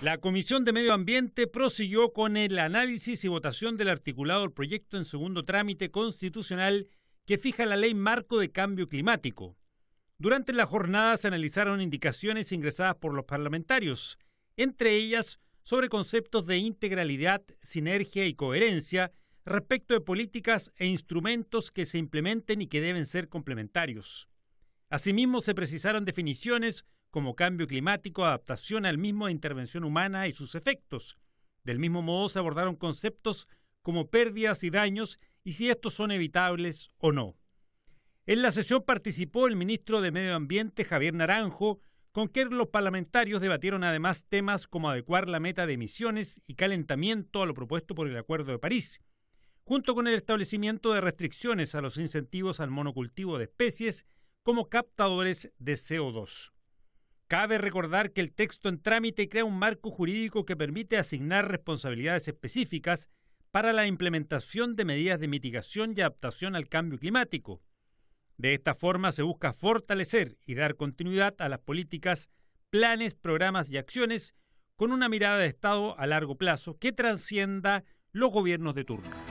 La Comisión de Medio Ambiente prosiguió con el análisis y votación del articulado del proyecto en segundo trámite constitucional que fija la ley marco de cambio climático. Durante la jornada se analizaron indicaciones ingresadas por los parlamentarios, entre ellas sobre conceptos de integralidad, sinergia y coherencia respecto de políticas e instrumentos que se implementen y que deben ser complementarios. Asimismo, se precisaron definiciones como cambio climático, adaptación al mismo e intervención humana y sus efectos. Del mismo modo, se abordaron conceptos como pérdidas y daños y si estos son evitables o no. En la sesión participó el ministro de Medio Ambiente, Javier Naranjo, con quien los parlamentarios debatieron además temas como adecuar la meta de emisiones y calentamiento a lo propuesto por el Acuerdo de París, junto con el establecimiento de restricciones a los incentivos al monocultivo de especies como captadores de CO2. Cabe recordar que el texto en trámite crea un marco jurídico que permite asignar responsabilidades específicas para la implementación de medidas de mitigación y adaptación al cambio climático. De esta forma se busca fortalecer y dar continuidad a las políticas, planes, programas y acciones con una mirada de Estado a largo plazo que trascienda los gobiernos de turno.